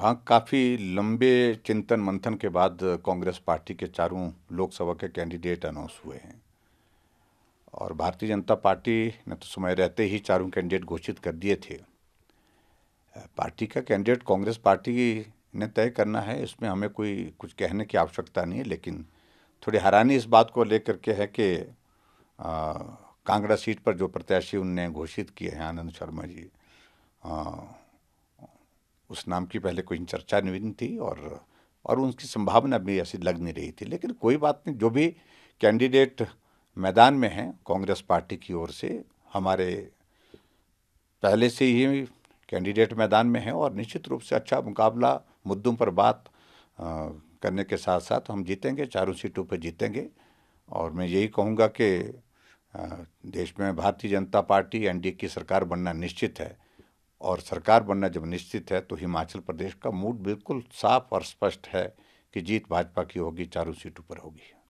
हाँ काफ़ी लंबे चिंतन मंथन के बाद कांग्रेस पार्टी के चारों लोकसभा के कैंडिडेट अनाउंस हुए हैं और भारतीय जनता पार्टी ने तो समय रहते ही चारों कैंडिडेट घोषित कर दिए थे पार्टी का कैंडिडेट कांग्रेस पार्टी ने तय करना है इसमें हमें कोई कुछ कहने की आवश्यकता नहीं है लेकिन थोड़ी हैरानी इस बात को लेकर के है कि कांगड़ा सीट पर जो प्रत्याशी उनने घोषित किए हैं आनंद शर्मा जी आ, उस नाम की पहले कोई चर्चा नहीं थी और और उनकी संभावना भी ऐसी लग नहीं रही थी लेकिन कोई बात नहीं जो भी कैंडिडेट मैदान में हैं कांग्रेस पार्टी की ओर से हमारे पहले से ही कैंडिडेट मैदान में हैं और निश्चित रूप से अच्छा मुकाबला मुद्दों पर बात करने के साथ साथ हम जीतेंगे चारों सीटों पर जीतेंगे और मैं यही कहूँगा कि देश में भारतीय जनता पार्टी एनडीए की सरकार बनना निश्चित है और सरकार बनना जब निश्चित है तो हिमाचल प्रदेश का मूड बिल्कुल साफ और स्पष्ट है कि जीत भाजपा की होगी चारों सीटों पर होगी